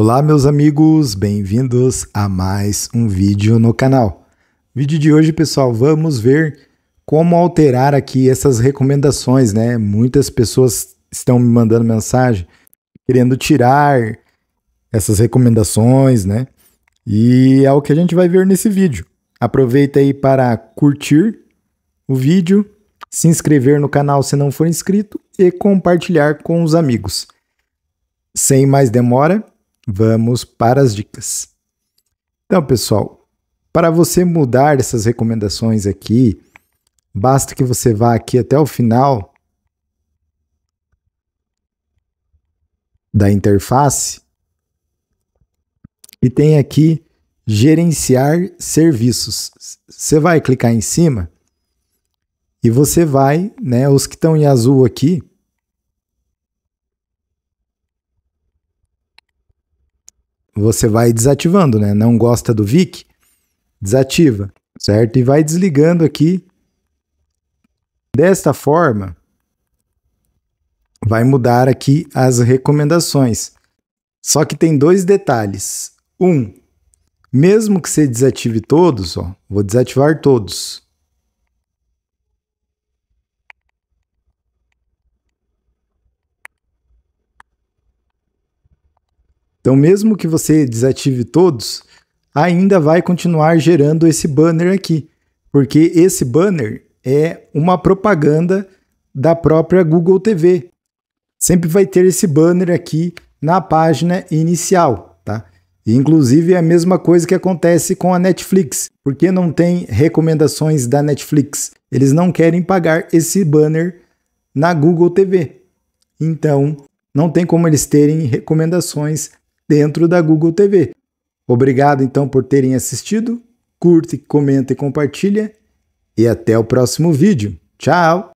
Olá, meus amigos, bem-vindos a mais um vídeo no canal. Vídeo de hoje, pessoal, vamos ver como alterar aqui essas recomendações, né? Muitas pessoas estão me mandando mensagem querendo tirar essas recomendações, né? E é o que a gente vai ver nesse vídeo. Aproveita aí para curtir o vídeo, se inscrever no canal se não for inscrito e compartilhar com os amigos. Sem mais demora, Vamos para as dicas. Então, pessoal, para você mudar essas recomendações aqui, basta que você vá aqui até o final da interface e tem aqui gerenciar serviços. Você vai clicar em cima e você vai, né, os que estão em azul aqui, você vai desativando, né? Não gosta do Vic? Desativa, certo? E vai desligando aqui. Desta forma, vai mudar aqui as recomendações. Só que tem dois detalhes. Um, mesmo que você desative todos, ó, vou desativar todos. Então, mesmo que você desative todos, ainda vai continuar gerando esse banner aqui, porque esse banner é uma propaganda da própria Google TV. Sempre vai ter esse banner aqui na página inicial, tá? Inclusive é a mesma coisa que acontece com a Netflix, porque não tem recomendações da Netflix. Eles não querem pagar esse banner na Google TV. Então, não tem como eles terem recomendações dentro da Google TV. Obrigado então por terem assistido, curte, comenta e compartilha e até o próximo vídeo. Tchau!